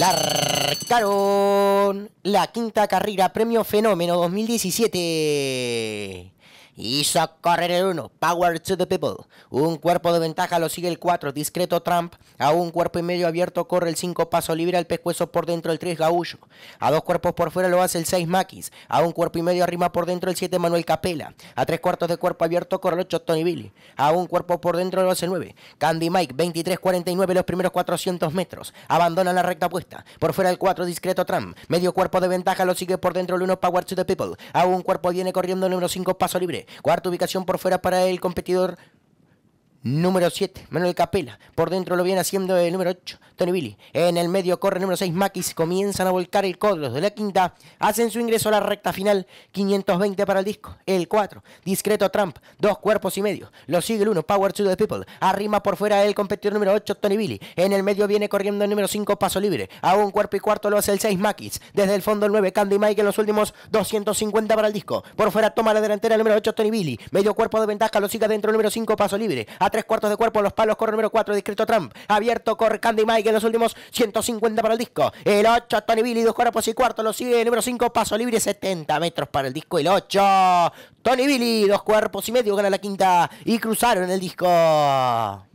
Larcaron la quinta carrera Premio Fenómeno 2017. Hizo correr el 1, Power to the People. Un cuerpo de ventaja lo sigue el 4, Discreto Trump. A un cuerpo y medio abierto corre el 5, Paso Libre al pescuezo por dentro el 3, Gaullo. A dos cuerpos por fuera lo hace el 6, Maquis. A un cuerpo y medio arriba por dentro el 7, Manuel Capela. A tres cuartos de cuerpo abierto corre el 8, Tony Billy. A un cuerpo por dentro lo hace el 9, Candy Mike. 23-49 los primeros 400 metros. abandona la recta puesta. Por fuera el 4, Discreto Trump. Medio cuerpo de ventaja lo sigue por dentro el 1, Power to the People. A un cuerpo viene corriendo el número 5, Paso Libre. Cuarta ubicación por fuera para el competidor Número 7, Manuel Capela. Por dentro lo viene haciendo el número 8, Tony Billy. En el medio corre el número 6, Maquis. Comienzan a volcar el codo. de la quinta hacen su ingreso a la recta final. 520 para el disco. El 4, discreto Trump. Dos cuerpos y medio. Lo sigue el 1, Power to the People. Arrima por fuera el competidor número 8, Tony Billy. En el medio viene corriendo el número 5, Paso Libre. A un cuerpo y cuarto lo hace el 6, Maquis. Desde el fondo el 9, Candy Mike en los últimos 250 para el disco. Por fuera toma la delantera el número 8, Tony Billy. Medio cuerpo de ventaja lo sigue dentro el número 5, Paso Libre tres cuartos de cuerpo, los palos corre número 4, Discreto Trump. Abierto corre Candy Mike en los últimos 150 para el disco. El 8, Tony Billy, dos cuerpos y cuarto. Lo sigue número 5, paso libre, 70 metros para el disco. El 8, Tony Billy, dos cuerpos y medio, gana la quinta. Y cruzaron el disco.